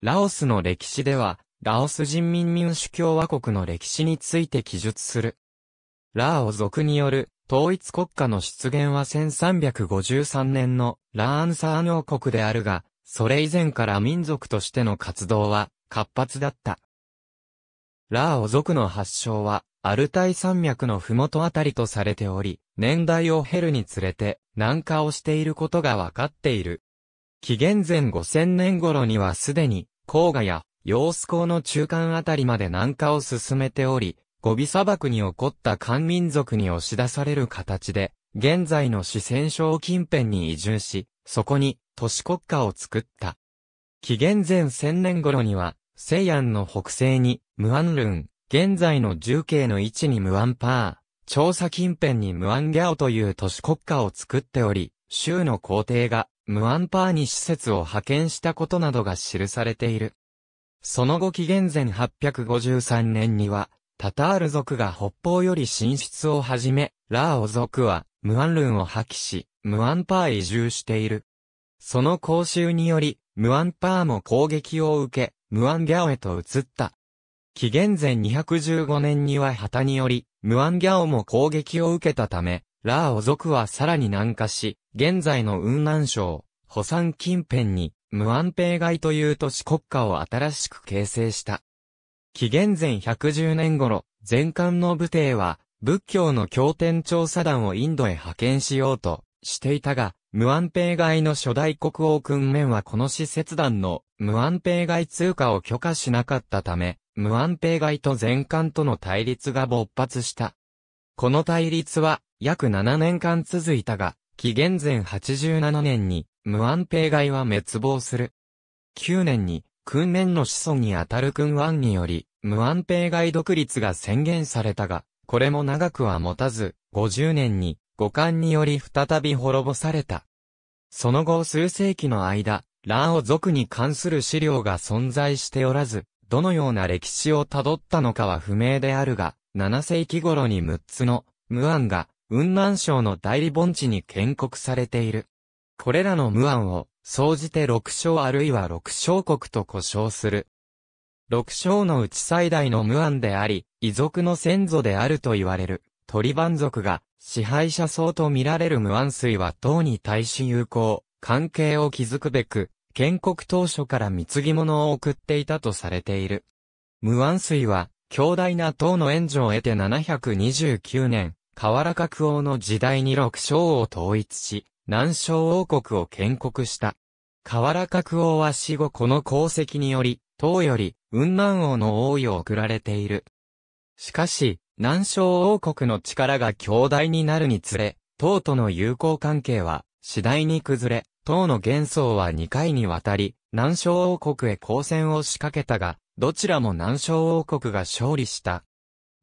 ラオスの歴史では、ラオス人民民主共和国の歴史について記述する。ラーオ族による統一国家の出現は1353年のラーンサーノ王国であるが、それ以前から民族としての活動は活発だった。ラーオ族の発祥は、アルタイ山脈のふもとあたりとされており、年代を経るにつれて、南下をしていることがわかっている。紀元前5000年頃にはすでに、黄河や、陽子江の中間あたりまで南下を進めており、ゴビ砂漠に起こった漢民族に押し出される形で、現在の四川省近辺に移住し、そこに都市国家を作った。紀元前1000年頃には、西安の北西に、ムアンルン、現在の重慶の位置にムアンパー、調査近辺にムアンギャオという都市国家を作っており、州の皇帝がムアンパーに施設を派遣したことなどが記されている。その後紀元前853年には、タタール族が北方より進出を始め、ラーオ族は、ムアンルンを破棄し、ムアンパー移住している。その講習により、ムアンパーも攻撃を受け、ムアンギャオへと移った。紀元前215年には旗により、ムアンギャオも攻撃を受けたため、ラーオ族はさらに南下し、現在の雲南省、補山近辺に、無安平街という都市国家を新しく形成した。紀元前110年頃、前漢の武帝は、仏教の経典調査団をインドへ派遣しようとしていたが、無安平街の初代国王訓面はこの施設団の無安平街通過を許可しなかったため、無安平街と前漢との対立が勃発した。この対立は約7年間続いたが、紀元前87年に、無安平外は滅亡する。9年に、訓練の子孫にあたる訓案により、無安平外独立が宣言されたが、これも長くは持たず、50年に、五冠により再び滅ぼされた。その後数世紀の間、ラーオ族に関する資料が存在しておらず、どのような歴史をたどったのかは不明であるが、7世紀頃に6つの、無安が、雲南省の代理盆地に建国されている。これらの無案を、総じて六省あるいは六省国と呼称する。六省のうち最大の無案であり、遺族の先祖であると言われる、鳥番族が、支配者層と見られる無案水は党に対し友好、関係を築くべく、建国当初から貢ぎ物を送っていたとされている。無安水は、強大な党の援助を得て729年、河原閣王の時代に六将を統一し、南昌王国を建国した。河原閣王は死後この功績により、唐より雲南王の王位を送られている。しかし、南昌王国の力が強大になるにつれ、唐との友好関係は次第に崩れ、唐の元宗は2回にわたり、南昌王国へ交戦を仕掛けたが、どちらも南昌王国が勝利した。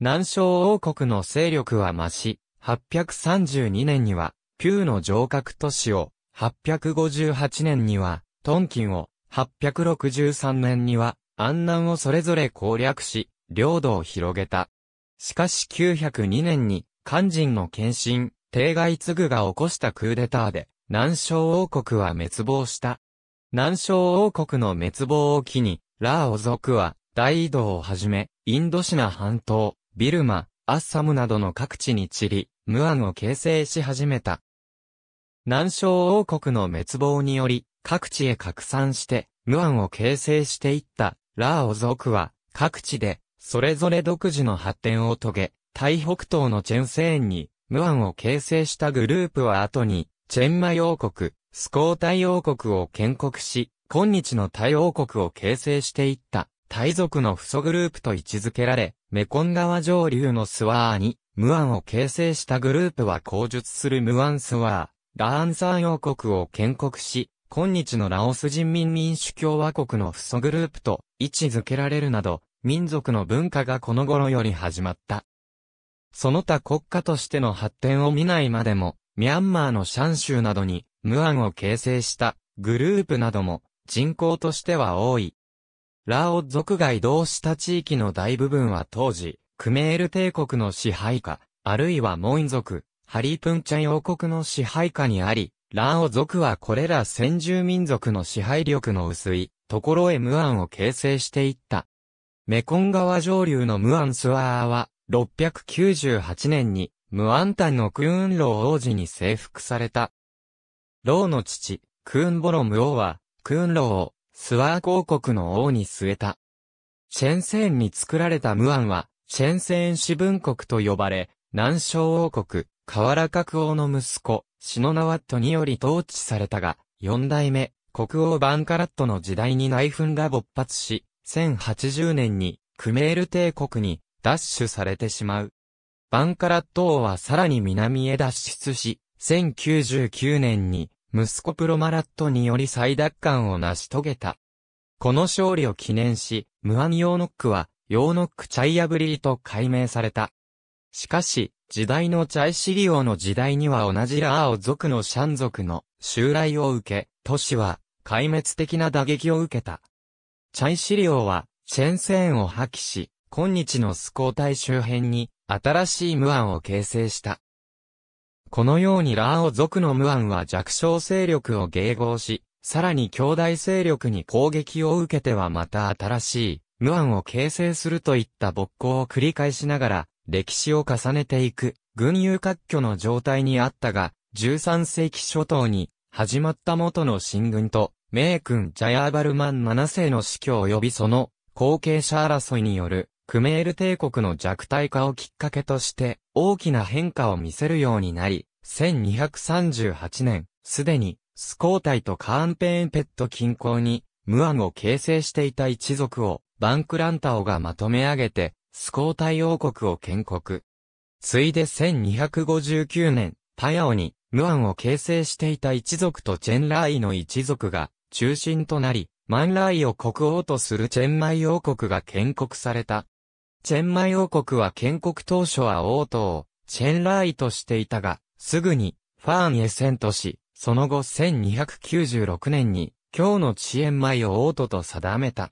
南昌王国の勢力は増し、832年には、ピューの城郭都市を、858年には、トンキンを、863年には、安南をそれぞれ攻略し、領土を広げた。しかし902年に、肝心の献身、帝外継ぐが起こしたクーデターで、南昌王国は滅亡した。南昌王国の滅亡を機に、ラーオ族は、大移動をはじめ、インドシナ半島、ビルマ、アッサムなどの各地に散り、ムアンを形成し始めた。南昌王国の滅亡により、各地へ拡散して、ムアンを形成していったラーオ族は、各地で、それぞれ独自の発展を遂げ、大北東のチェンセーンに、ムアンを形成したグループは後に、チェンマ王国、スコータイ王国を建国し、今日のタイ王国を形成していった、タイ族の不祖グループと位置づけられ、メコン川上流のスワーに、ムアンを形成したグループは口述するムアンスワー、ラアンサー王国を建国し、今日のラオス人民民主共和国の不祖グループと位置づけられるなど、民族の文化がこの頃より始まった。その他国家としての発展を見ないまでも、ミャンマーのシャン州などに、ムアンを形成したグループなども人口としては多い。ラオ族が移動した地域の大部分は当時、クメール帝国の支配下、あるいはモイン族、ハリープンチャン王国の支配下にあり、ラオ族はこれら先住民族の支配力の薄い、ところへムアンを形成していった。メコン川上流のムアンスワーは、698年に、ムアンタンのクーンロー王子に征服された。ローの父、クーンボロム王は、クーンロスワー公国の王に据えた。シェンセーンに作られたムアンは、シェンセーン四分国と呼ばれ、南昌王国、河原格王の息子、シノナワットにより統治されたが、四代目、国王バンカラットの時代に内紛が勃発し、1080年に、クメール帝国に、奪取されてしまう。バンカラット王はさらに南へ脱出し、1099年に、息子プロマラットにより再奪還を成し遂げた。この勝利を記念し、ムアン・ヨーノックは、ヨーノック・チャイアブリーと改名された。しかし、時代のチャイシリオの時代には同じラーオ族のシャン族の襲来を受け、都市は壊滅的な打撃を受けた。チャイシリオは、チェンセーンを破棄し、今日のスコータイ周辺に新しいムアンを形成した。このようにラーオ族のムアンは弱小勢力を迎合し、さらに兄弟勢力に攻撃を受けてはまた新しい、ムアンを形成するといった勃興を繰り返しながら、歴史を重ねていく、軍友割拠の状態にあったが、13世紀初頭に、始まった元の新軍と、名君ジャヤーバルマン7世の死去及びその、後継者争いによる、クメール帝国の弱体化をきっかけとして大きな変化を見せるようになり、1238年、すでに、スコータイとカーンペーンペット近郊に、ムアンを形成していた一族を、バンクランタオがまとめ上げて、スコータイ王国を建国。ついで1259年、パヤオに、ムアンを形成していた一族とチェンラーイの一族が、中心となり、マンラーイを国王とするチェンマイ王国が建国された。チェンマイ王国は建国当初は王都を、チェンラーイとしていたが、すぐに、ファーンへ遷都し、その後1296年に、今日のチェンマイを王都と定めた。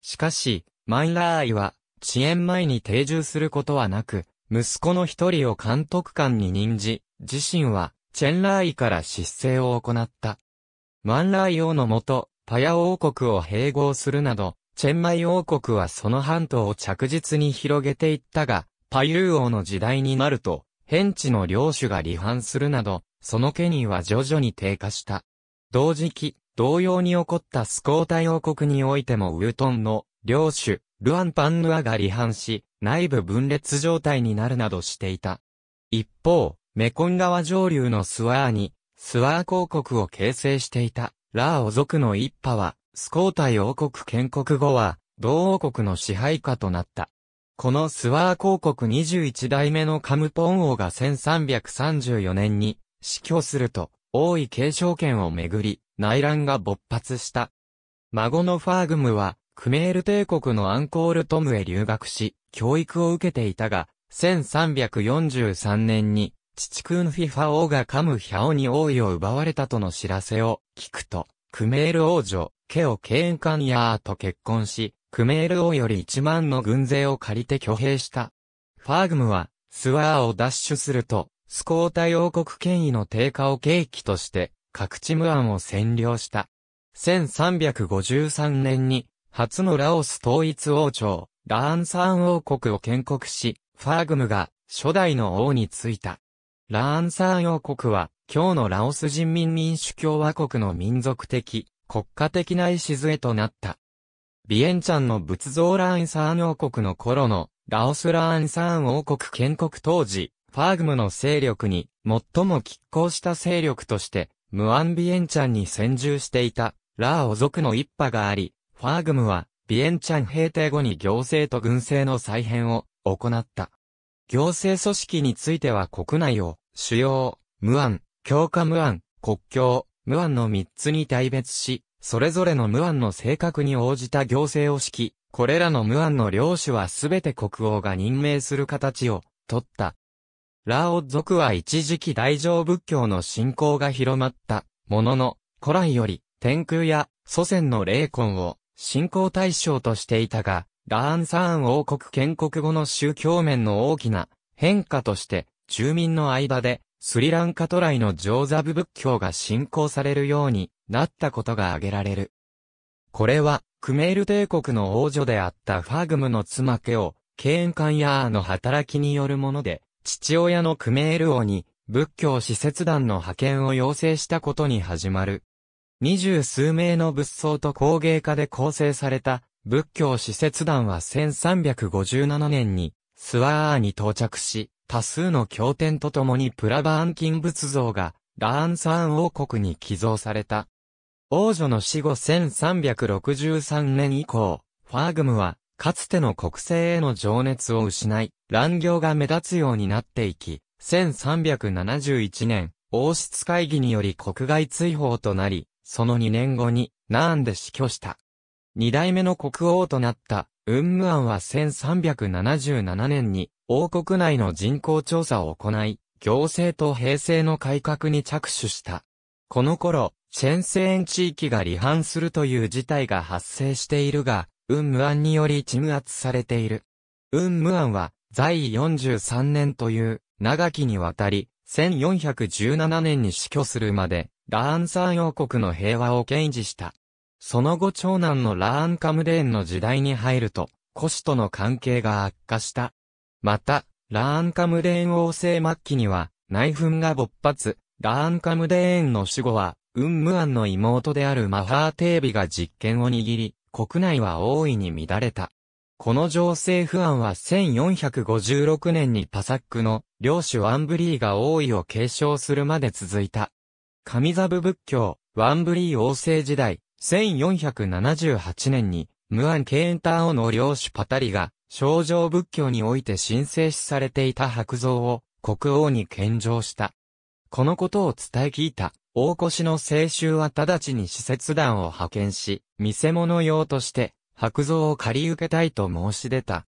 しかし、マンラーイは、チェンマイに定住することはなく、息子の一人を監督官に任じ、自身は、チェンラーイから失勢を行った。マンラーイ王のもと、パヤ王国を併合するなど、チェンマイ王国はその半島を着実に広げていったが、パユー王の時代になると、ヘンチの領主が離反するなど、その権威は徐々に低下した。同時期、同様に起こったスコータ王国においてもウートンの領主、ルアン・パンヌアが離反し、内部分裂状態になるなどしていた。一方、メコン川上流のスワーに、スワー公国を形成していた、ラーオ族の一派は、スコータイ王国建国後は、同王国の支配下となった。このスワー公国21代目のカムポン王が1334年に死去すると、王位継承権をめぐり、内乱が勃発した。孫のファーグムは、クメール帝国のアンコールトムへ留学し、教育を受けていたが、1343年に、父クーンフィファ王がカムヒャオに王位を奪われたとの知らせを聞くと、クメール王女、ケオケンカンヤーと結婚し、クメール王より1万の軍勢を借りて挙兵した。ファーグムは、スワーを奪取すると、スコータ王国権威の低下を契機として、各チムアンを占領した。1353年に、初のラオス統一王朝、ラーンサーン王国を建国し、ファーグムが初代の王に就いた。ラーンサーン王国は、今日のラオス人民民主共和国の民族的、国家的な礎となった。ビエンチャンの仏像ラーンサーン王国の頃の、ラオスラーンサーン王国建国当時、ファーグムの勢力に最も拮抗した勢力として、ムアンビエンチャンに先住していた、ラーオ族の一派があり、ファーグムは、ビエンチャン平定後に行政と軍政の再編を行った。行政組織については国内を、主要、ムアン、強化ムアン、国境、無安の3つに大別し、それぞれの無安の性格に応じた行政を敷き、これらの無安の領主はすべて国王が任命する形を、取った。ラオ族は一時期大乗仏教の信仰が広まった、ものの、古来より、天空や祖先の霊魂を、信仰対象としていたが、ラーンサーン王国建国後の宗教面の大きな変化として、住民の間でスリランカトライのジョーザブ仏教が信仰されるようになったことが挙げられる。これは、クメール帝国の王女であったファグムの妻家を、ケーンカンヤーの働きによるもので、父親のクメール王に仏教使節団の派遣を要請したことに始まる。二十数名の仏僧と工芸家で構成された仏教使節団は1357年にスワーアーに到着し、多数の経典とともにプラバーン金仏像が、ラーンサーン王国に寄贈された。王女の死後1363年以降、ファーグムは、かつての国政への情熱を失い、乱行が目立つようになっていき、1371年、王室会議により国外追放となり、その2年後に、ナーンで死去した。二代目の国王となった、ウンムアンは1377年に、王国内の人口調査を行い、行政と平成の改革に着手した。この頃、チェンセーン地域が離反するという事態が発生しているが、ウンムアンにより鎮圧されている。ウンムアンは、在位43年という、長きにわたり、1417年に死去するまで、ラーン山王国の平和を堅持した。その後長男のラーンカムデーンの時代に入ると、古市との関係が悪化した。また、ラーンカムデーン王政末期には、内紛が勃発、ラーンカムデーンの守護は、ウンムアンの妹であるマハーテービが実権を握り、国内は大いに乱れた。この情勢不安は1456年にパサックの領主ワンブリーが王位を継承するまで続いた。神ザブ仏教、ワンブリー王政時代、1478年に、ムアン・ケーンターオの領主パタリが、症状仏教において神聖視されていた白像を国王に献上した。このことを伝え聞いた、大越の青州は直ちに使節団を派遣し、見せ物用として白像を借り受けたいと申し出た。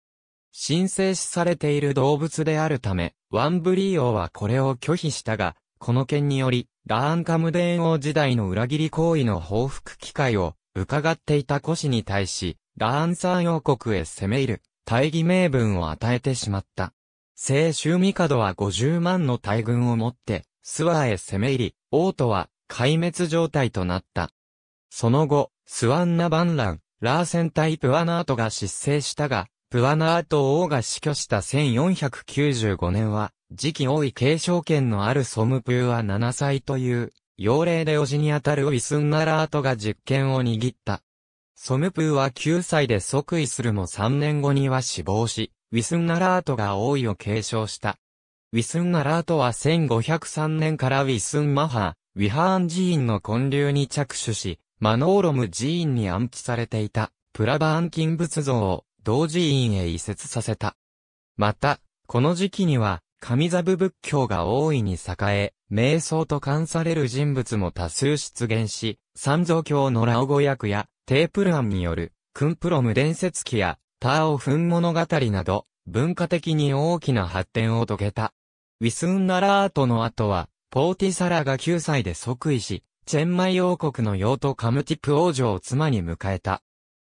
申請視されている動物であるため、ワンブリー王はこれを拒否したが、この件により、ラーンカムデーン王時代の裏切り行為の報復機会を伺っていた古氏に対し、ラーンサー王国へ攻め入る。大義名分を与えてしまった。聖州帝は50万の大軍を持って、諏訪へ攻め入り、王都は壊滅状態となった。その後、スワンナ・バンラン、ラーセン対プワナートが失勢したが、プワナート王が死去した1495年は、次期王位継承権のあるソムプーは7歳という、幼霊で叔父にあたるウィスンナラートが実権を握った。ソムプーは9歳で即位するも3年後には死亡し、ウィスンナラートが王位を継承した。ウィスンナラートは1503年からウィスンマハ、ウィハーン寺院の建立に着手し、マノーロム寺院に安置されていたプラバーン金仏像を同寺院へ移設させた。また、この時期には、神座部仏教が大いに栄え、瞑想と関される人物も多数出現し、三蔵教のラオ語訳やテープランによる、クンプロム伝説記や、ターオフン物語など、文化的に大きな発展を遂げた。ウィスンナラートの後は、ポーティサラが9歳で即位し、チェンマイ王国の妖とカムティプ王女を妻に迎えた。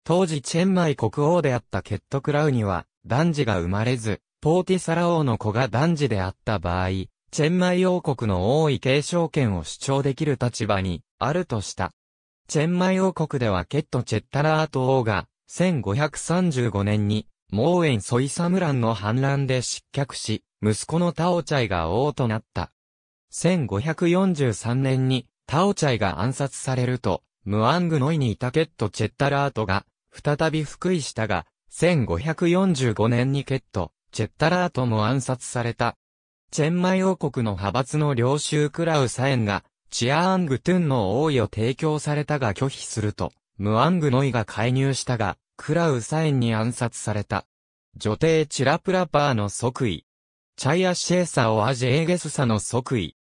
当時チェンマイ国王であったケットクラウには、男児が生まれず、ポーティサラ王の子が男児であった場合、チェンマイ王国の王位継承権を主張できる立場にあるとした。チェンマイ王国ではケット・チェッタラート王が、1535年に、モーエン・ソイサムランの反乱で失脚し、息子のタオチャイが王となった。1543年に、タオチャイが暗殺されると、ムアングノイにいたケット・チェッタラートが、再び復位したが、1545年にケット、チェッタラートも暗殺された。チェンマイ王国の派閥の領袖クラウサエンが、チアアングトゥンの王位を提供されたが拒否すると、ムアングノイが介入したが、クラウサインに暗殺された。女帝チラプラパーの即位。チャイアシェーサオアジエーゲスサの即位。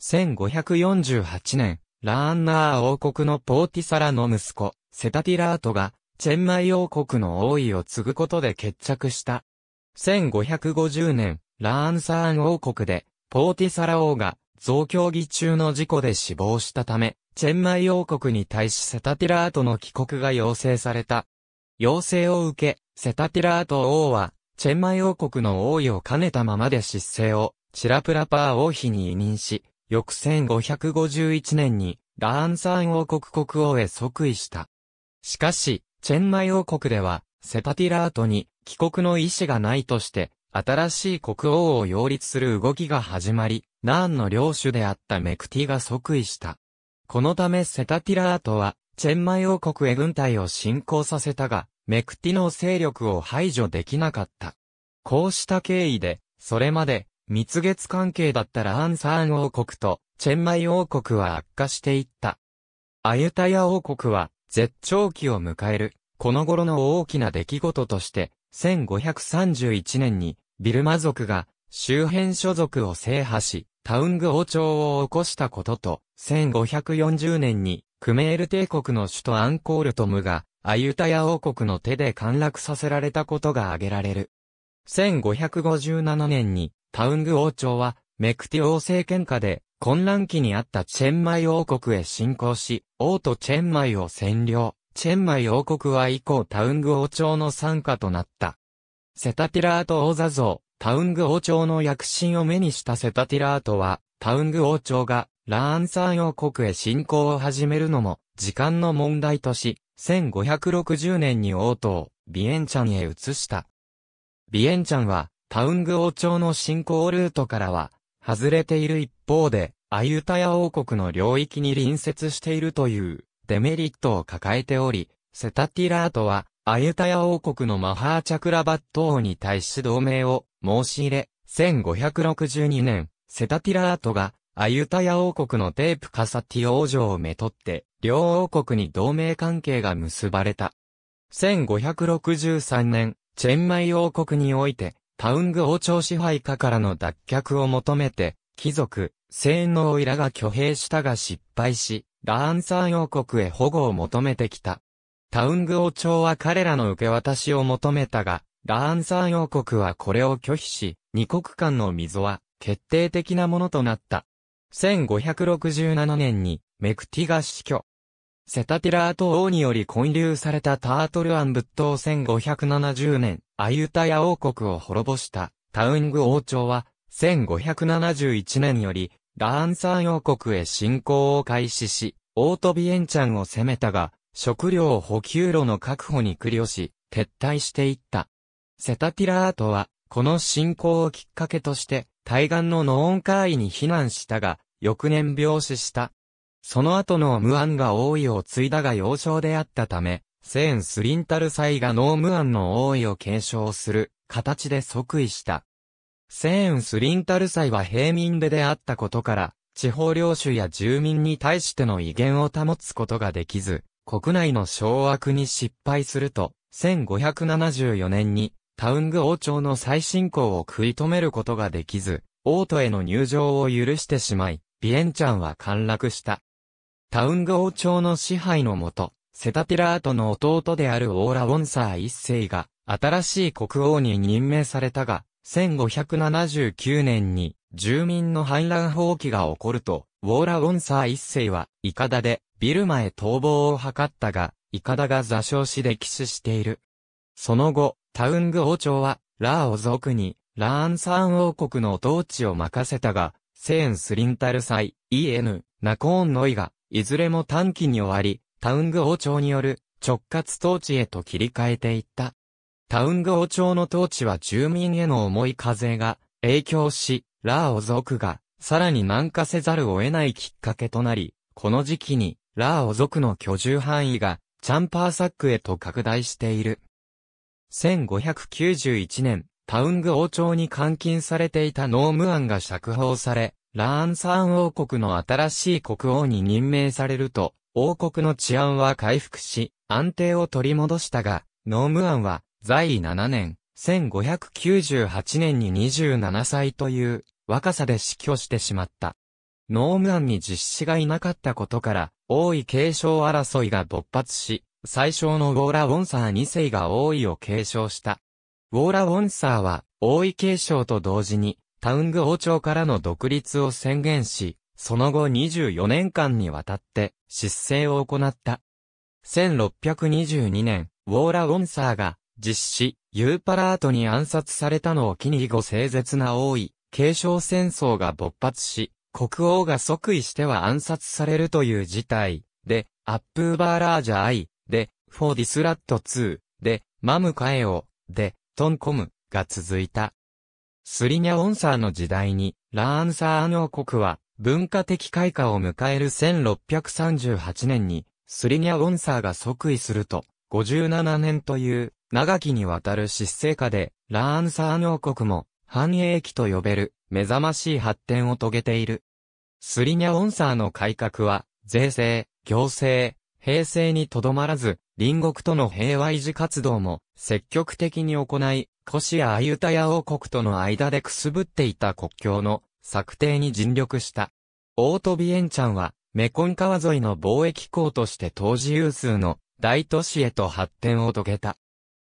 1548年、ラーンナー王国のポーティサラの息子、セタティラートが、チェンマイ王国の王位を継ぐことで決着した。1550年、ラーンサーン王国で、ポーティサラ王が、増強議中の事故で死亡したため、チェンマイ王国に対しセタティラートの帰国が要請された。要請を受け、セタティラート王は、チェンマイ王国の王位を兼ねたままで失勢を、チラプラパー王妃に委任し、翌1551年に、ラーンサーン王国国王へ即位した。しかし、チェンマイ王国では、セタティラートに帰国の意思がないとして、新しい国王を擁立する動きが始まり、ナーンの領主であったメクティが即位した。このためセタティラートは、チェンマイ王国へ軍隊を侵攻させたが、メクティの勢力を排除できなかった。こうした経緯で、それまで、蜜月関係だったラーンサーン王国と、チェンマイ王国は悪化していった。アユタヤ王国は、絶頂期を迎える、この頃の大きな出来事として、1531年に、ビルマ族が、周辺諸族を制覇し、タウング王朝を起こしたことと、1540年に、クメール帝国の首都アンコールトムが、アユタヤ王国の手で陥落させられたことが挙げられる。1557年に、タウング王朝は、メクティ王政権下で、混乱期にあったチェンマイ王国へ侵攻し、王都チェンマイを占領。チェンマイ王国は以降タウング王朝の参加となった。セタティラート王座像、タウング王朝の躍進を目にしたセタティラートは、タウング王朝がラーンサン王国へ侵攻を始めるのも、時間の問題とし、1560年に王都をビエンチャンへ移した。ビエンチャンは、タウング王朝の侵攻ルートからは、外れている一方で、アユタヤ王国の領域に隣接しているという、デメリットを抱えており、セタティラートは、アユタヤ王国のマハーチャクラバット王に対し同盟を申し入れ、1562年、セタティラートが、アユタヤ王国のテープカサティ王女をめとって、両王国に同盟関係が結ばれた。1563年、チェンマイ王国において、タウング王朝支配下からの脱却を求めて、貴族、性能イラが挙兵したが失敗し、ラーンサー王国へ保護を求めてきた。タウング王朝は彼らの受け渡しを求めたが、ラーンサー王国はこれを拒否し、二国間の溝は決定的なものとなった。1567年にメクティが死去。セタティラート王により混流されたタートルアン仏塔1570年、アユタヤ王国を滅ぼしたタウング王朝は1571年よりラーンサー王国へ侵攻を開始し、オートビエンチャンを攻めたが、食料補給路の確保に苦慮し、撤退していった。セタティラートは、この侵攻をきっかけとして、対岸のノーンカーイに避難したが、翌年病死した。その後のムアンが王位を継いだが幼少であったため、セーン・スリンタルサイがノームアンの王位を継承する形で即位した。セーンスリンタル祭は平民でであったことから、地方領主や住民に対しての威厳を保つことができず、国内の掌握に失敗すると、1574年に、タウング王朝の再進行を食い止めることができず、王都への入場を許してしまい、ビエンチャンは陥落した。タウング王朝の支配のもと、セタピラートの弟であるオーラ・ウォンサー一世が、新しい国王に任命されたが、1579年に住民の反乱放棄が起こると、ウォーラ・ウォンサー一世は、イカダで、ビルマへ逃亡を図ったが、イカダが座礁し溺死している。その後、タウング王朝は、ラーを族に、ラーンサーン王国の統治を任せたが、セーン・スリンタル祭、EN、ナコーンノイが、いずれも短期に終わり、タウング王朝による直轄統治へと切り替えていった。タウン号町の統治は住民への重い課税が影響し、ラーオ族がさらに南下せざるを得ないきっかけとなり、この時期にラーオ族の居住範囲がチャンパーサックへと拡大している。1591年、タウング王朝に監禁されていたノームアンが釈放され、ラーンサーン王国の新しい国王に任命されると、王国の治安は回復し、安定を取り戻したが、ノームアンは、在位7年、1598年に27歳という若さで死去してしまった。ノームアンに実施がいなかったことから、王位継承争いが勃発し、最小のウォーラ・ウォンサー2世が王位を継承した。ウォーラ・ウォンサーは、王位継承と同時に、タウング王朝からの独立を宣言し、その後24年間にわたって、失政を行った。1622年、ウォーラ・ウォンサーが、実施、ユーパラートに暗殺されたのを機に以後清絶な王位、継承戦争が勃発し、国王が即位しては暗殺されるという事態、で、アップーバーラージャアイ、で、フォーディスラット2、で、マムカエオ、で、トンコム、が続いた。スリニャオンサーの時代に、ラーンサーン王国は、文化的開化を迎える1638年に、スリニャオンサーが即位すると、57年という長きにわたる失勢下で、ラーンサーン王国も、繁栄期と呼べる、目覚ましい発展を遂げている。スリニャ・オンサーの改革は、税制、行政、平成にとどまらず、隣国との平和維持活動も積極的に行い、コシア・アユタヤ王国との間でくすぶっていた国境の策定に尽力した。オートビエンチャンは、メコン川沿いの貿易港として当時有数の大都市へと発展を遂げた。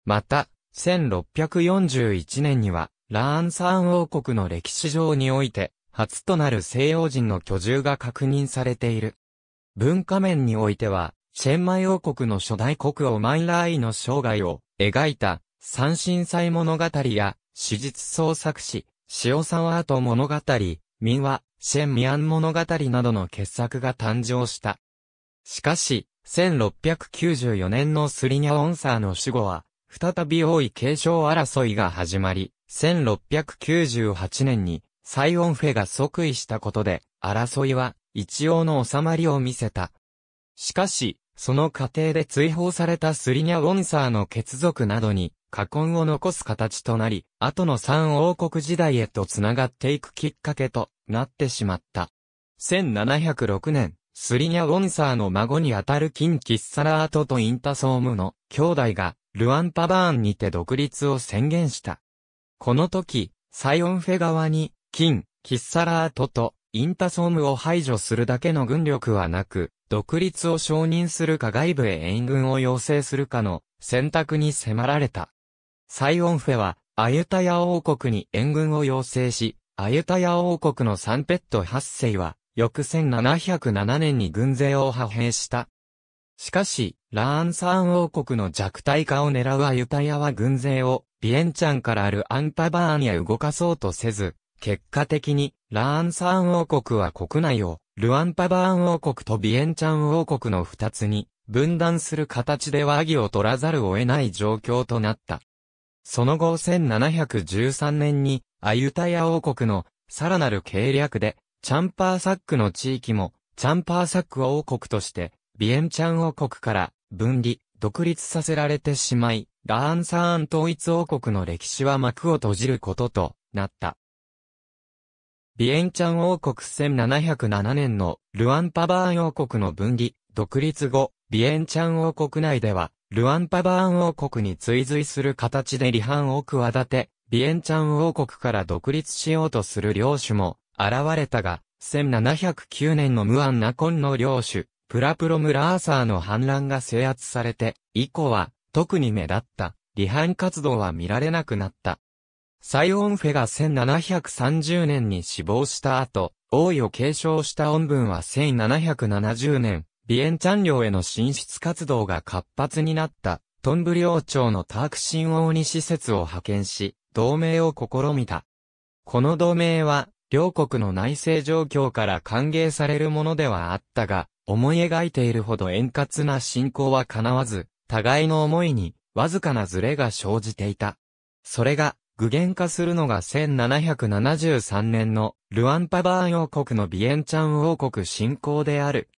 また、1641年には、ラーンサーン王国の歴史上において、初となる西洋人の居住が確認されている。文化面においては、シェンマイ王国の初代国王マンラーイの生涯を描いた、三神祭物語や、史実創作史、塩沢アート物語、民話、シェンミアン物語などの傑作が誕生した。しかし、1694年のスリニャ・オンサーの死後は、再び王位継承争いが始まり、1698年にサイオンフェが即位したことで、争いは一応の収まりを見せた。しかし、その過程で追放されたスリニャ・ウォンサーの血族などに、禍根を残す形となり、後の三王国時代へと繋がっていくきっかけとなってしまった。1706年、スリニャ・ウォンサーの孫にあたるキン・キッサラートとインタソームの兄弟がルアンパバーンにて独立を宣言した。この時、サイオンフェ側に、金、キッサラートと、インタソームを排除するだけの軍力はなく、独立を承認するか外部へ援軍を要請するかの選択に迫られた。サイオンフェは、アユタヤ王国に援軍を要請し、アユタヤ王国のサンペット8世は、翌1707年に軍勢を派兵した。しかし、ラーンサーン王国の弱体化を狙うアユタヤは軍勢を、ビエンチャンからあるアンパバーンへ動かそうとせず、結果的に、ラーンサーン王国は国内を、ルアンパバーン王国とビエンチャン王国の二つに、分断する形で和議を取らざるを得ない状況となった。その後1713年に、アユタヤ王国の、さらなる計略で、チャンパーサックの地域も、チャンパーサック王国として、ビエンチャン王国から分離、独立させられてしまい、ラーンサーン統一王国の歴史は幕を閉じることとなった。ビエンチャン王国1707年のルアンパバーン王国の分離、独立後、ビエンチャン王国内では、ルアンパバーン王国に追随する形で離反を企て、ビエンチャン王国から独立しようとする領主も現れたが、1709年のムアンナコンの領主、プラプロムラーサーの反乱が制圧されて、以降は、特に目立った、離反活動は見られなくなった。サイオンフェが1730年に死亡した後、王位を継承した恩文は1770年、ビエンチャン領への進出活動が活発になった、トンブリ王朝のターク新王に施設を派遣し、同盟を試みた。この同盟は、両国の内政状況から歓迎されるものではあったが、思い描いているほど円滑な進行は叶わず、互いの思いに、わずかなズレが生じていた。それが、具現化するのが1773年の、ルアンパバーン王国のビエンチャン王国進行である。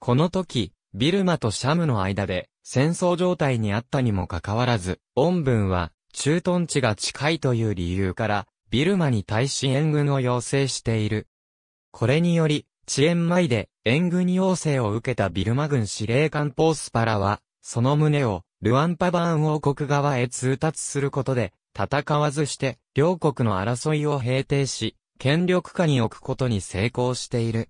この時、ビルマとシャムの間で、戦争状態にあったにもかかわらず、恩文は、駐屯地が近いという理由から、ビルマに対し援軍を要請している。これにより、遅延前で、援軍要請を受けたビルマ軍司令官ポースパラは、その旨を、ルアンパバーン王国側へ通達することで、戦わずして、両国の争いを平定し、権力下に置くことに成功している。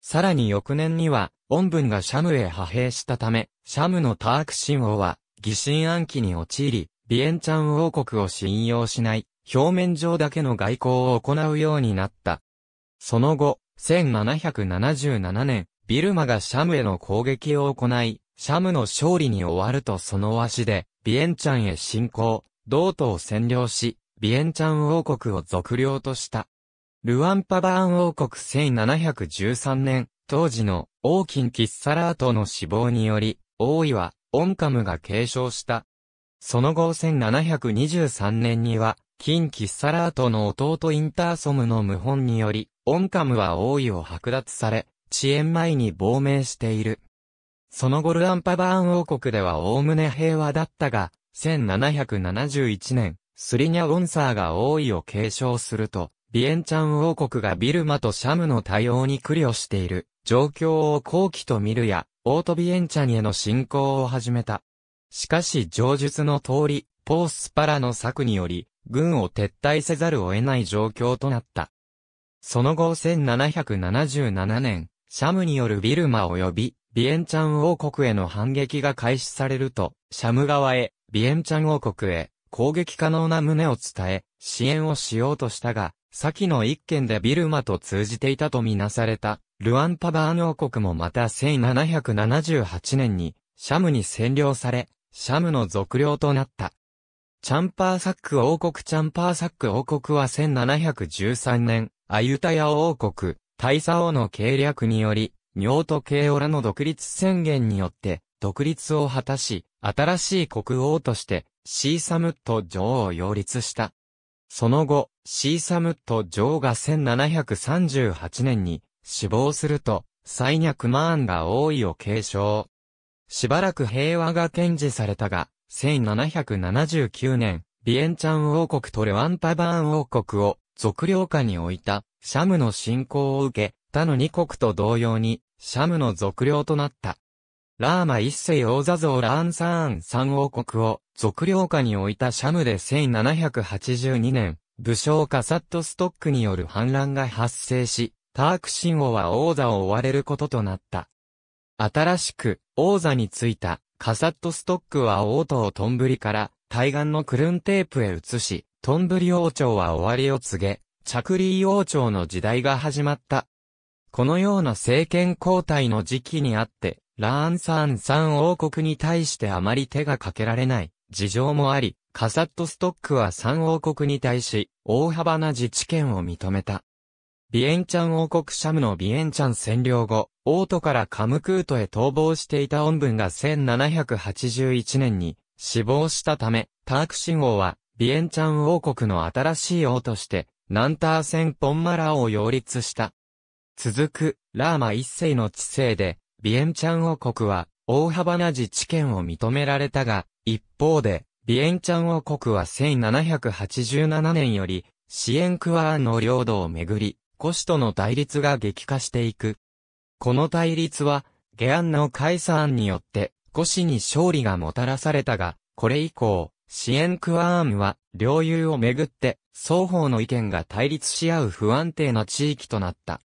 さらに翌年には、恩文がシャムへ派兵したため、シャムのターク神王は、疑心暗鬼に陥り、ビエンチャン王国を信用しない、表面上だけの外交を行うようになった。その後、1777年、ビルマがシャムへの攻撃を行い、シャムの勝利に終わるとその足で、ビエンチャンへ侵攻、道都を占領し、ビエンチャン王国を俗領とした。ルアンパバーン王国1713年、当時の王金キッサラートの死亡により、王位はオンカムが継承した。その後1723年には、金キッサラートの弟インターソムの謀反により、オンカムは王位を剥奪され、遅延前に亡命している。そのゴルアンパバーン王国では概ね平和だったが、1771年、スリニャ・ウォンサーが王位を継承すると、ビエンチャン王国がビルマとシャムの対応に苦慮している、状況を好期と見るや、オートビエンチャンへの侵攻を始めた。しかし上述の通り、ポースパラの策により、軍を撤退せざるを得ない状況となった。その後1777年、シャムによるビルマ及び、ビエンチャン王国への反撃が開始されると、シャム側へ、ビエンチャン王国へ、攻撃可能な旨を伝え、支援をしようとしたが、先の一件でビルマと通じていたとみなされた、ルアンパバーン王国もまた1778年に、シャムに占領され、シャムの属領となった。チャンパーサック王国チャンパーサック王国は1713年、アユタヤ王国、大佐王の計略により、尿都慶オラの独立宣言によって、独立を果たし、新しい国王として、シーサムット女王を擁立した。その後、シーサムット女王が1738年に死亡すると、サイニャクマーンが王位を継承。しばらく平和が堅持されたが、1779年、ビエンチャン王国とレワンタバーン王国を俗領下に置いた、シャムの信仰を受け、他の二国と同様に、シャムの俗領となった。ラーマ一世王座像ラーンサーン三王国を、俗領下に置いたシャムで1782年、武将カサットストックによる反乱が発生し、タークシン王は王座を追われることとなった。新しく、王座についた、カサットストックは王都をトンブリから、対岸のクルンテープへ移し、トンブリ王朝は終わりを告げ、チャクリー王朝の時代が始まった。このような政権交代の時期にあって、ラーンサーン三王国に対してあまり手がかけられない事情もあり、カサットストックは三王国に対し、大幅な自治権を認めた。ビエンチャン王国シャムのビエンチャン占領後、王都からカムクートへ逃亡していた恩文が1781年に死亡したため、タークシン王はビエンチャン王国の新しい王として、ナンターセン・ポンマラを擁立した。続く、ラーマ一世の治世で、ビエンチャン王国は、大幅な自治権を認められたが、一方で、ビエンチャン王国は1787年より、シエンクワーンの領土をめぐり、古市との対立が激化していく。この対立は、ゲアンの解散によって、古市に勝利がもたらされたが、これ以降、支援クワームは、領有をめぐって、双方の意見が対立し合う不安定な地域となった。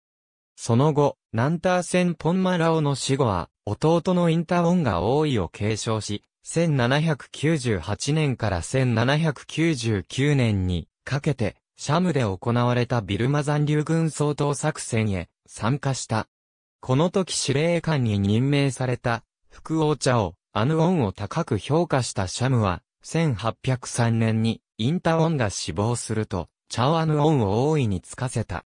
その後、ナンターセン・ポンマラオの死後は、弟のインタオンが王位を継承し、1798年から1799年にかけて、シャムで行われたビルマ残留軍総統作戦へ参加した。この時司令官に任命された、副王茶王・アヌオンを高く評価したシャムは、1803年にインタオンが死亡すると、チャオアヌオンを大いにつかせた。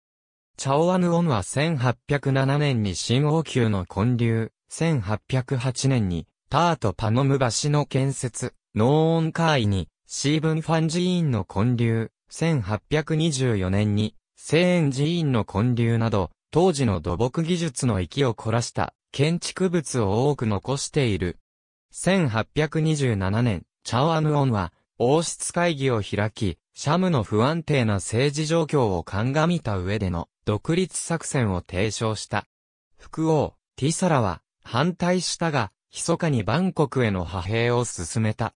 チャオアヌオンは1807年に新王宮の建立、1808年にタートパノム橋の建設、農恩会にシーブンファン寺院の建立、1824年に聖園寺院の建立など、当時の土木技術の域を凝らした建築物を多く残している。1827年、チャオアヌオンは、王室会議を開き、シャムの不安定な政治状況を鑑みた上での独立作戦を提唱した。副王、ティサラは反対したが、密かにバンコクへの派兵を進めた。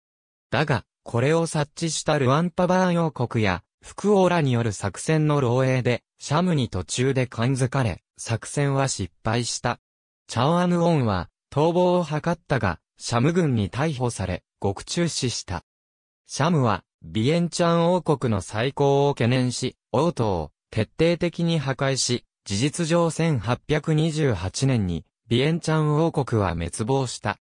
だが、これを察知したルアンパバーン王国や、副王らによる作戦の漏洩で、シャムに途中で感づかれ、作戦は失敗した。チャオアヌオンは、逃亡を図ったが、シャム軍に逮捕され、獄中死した。シャムは、ビエンチャン王国の再興を懸念し、王都を徹底的に破壊し、事実上1828年に、ビエンチャン王国は滅亡した。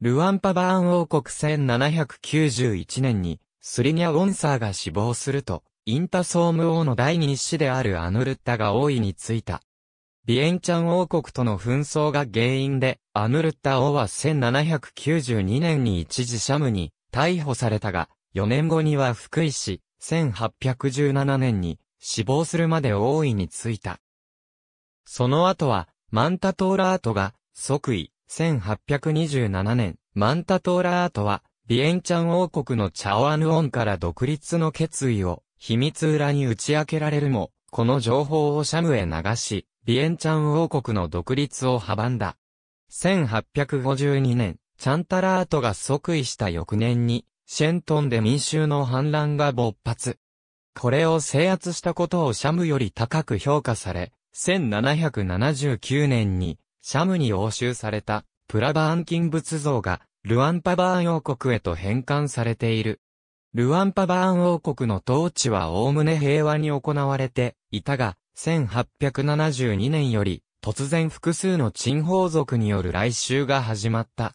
ルワンパバーン王国1791年に、スリニャ・ウォンサーが死亡すると、インタソーム王の第二子であるアヌルッタが王位についた。ビエンチャン王国との紛争が原因で、アムルッタ王は1792年に一時シャムに逮捕されたが、4年後には福井市、1817年に死亡するまで王位についた。その後は、マンタトーラートが、即位、1827年、マンタトーラートは、ビエンチャン王国のチャオアヌオンから独立の決意を、秘密裏に打ち明けられるも、この情報をシャムへ流し、ビエンチャン王国の独立を阻んだ。1852年、チャンタラートが即位した翌年に、シェントンで民衆の反乱が勃発。これを制圧したことをシャムより高く評価され、1779年に、シャムに押収された、プラバーン金仏像が、ルアンパバーン王国へと返還されている。ルアンパバーン王国の統治は概ね平和に行われていたが、1872年より、突然複数の鎮宝族による来襲が始まった。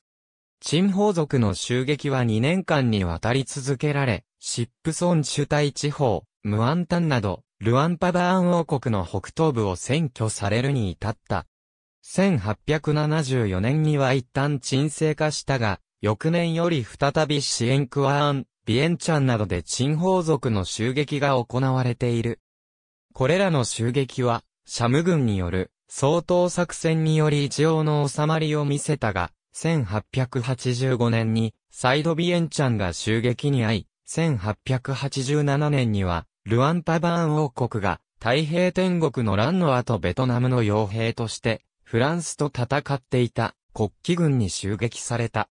鎮宝族の襲撃は2年間にわたり続けられ、シップソン主体地方、ムアンタンなど、ルアンパバーン王国の北東部を占拠されるに至った。1874年には一旦沈静化したが、翌年より再びシエンクワーン、ビエンチャンなどで鎮宝族の襲撃が行われている。これらの襲撃は、シャム軍による、総統作戦により一応の収まりを見せたが、1885年に、サイドビエンチャンが襲撃に遭い、1887年には、ルアンパバーン王国が、太平天国の乱の後ベトナムの傭兵として、フランスと戦っていた、国旗軍に襲撃された。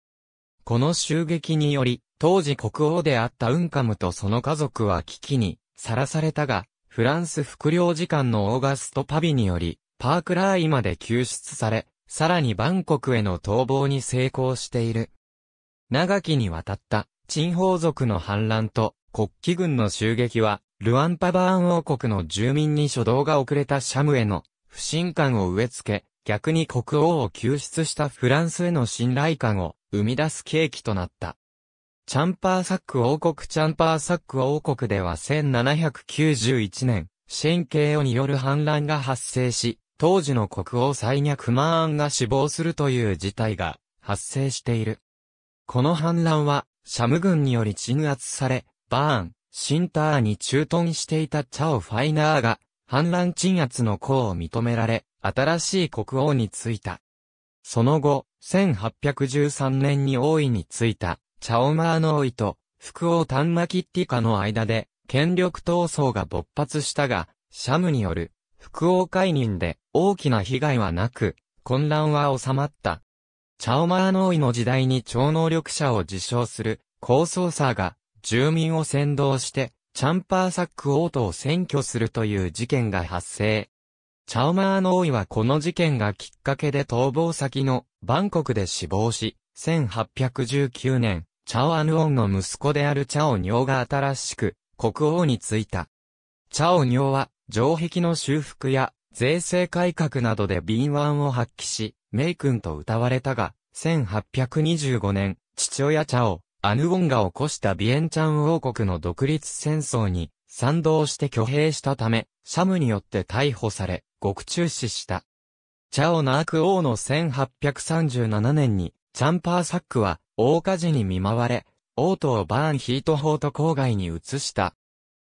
この襲撃により、当時国王であったウンカムとその家族は危機にさらされたが、フランス副領事館のオーガスト・パビにより、パークラーイまで救出され、さらにバンコクへの逃亡に成功している。長きにわたった、陳宝族の反乱と、国旗軍の襲撃は、ルアンパバーン王国の住民に初動が遅れたシャムへの不信感を植え付け、逆に国王を救出したフランスへの信頼感を生み出す契機となった。チャンパーサック王国チャンパーサック王国では1791年、シェンケオによる反乱が発生し、当時の国王最虐マーンが死亡するという事態が発生している。この反乱は、シャム軍により鎮圧され、バーン、シンターに駐屯していたチャオ・ファイナーが、反乱鎮圧の功を認められ、新しい国王に就いた。その後、1813年に王位に就いた、チャオマーノーイと、福王タンマキッティカの間で、権力闘争が勃発したが、シャムによる、福王解任で、大きな被害はなく、混乱は収まった。チャオマーノーイの時代に超能力者を自称する、高層サが、住民を先導して、チャンパーサック王都を占拠するという事件が発生。チャオマーノーイはこの事件がきっかけで逃亡先のバンコクで死亡し、1819年、チャオアヌオンの息子であるチャオニョウが新しく国王に就いた。チャオニョウは城壁の修復や税制改革などで敏腕を発揮し、メイ君と歌われたが、1825年、父親チャオ、アヌオンが起こしたビエンチャン王国の独立戦争に賛同して挙兵したため、シャムによって逮捕され、獄中死した。チャオナーク王の1837年に、チャンパーサックは大火事に見舞われ、オートをバーンヒート法と郊外に移した。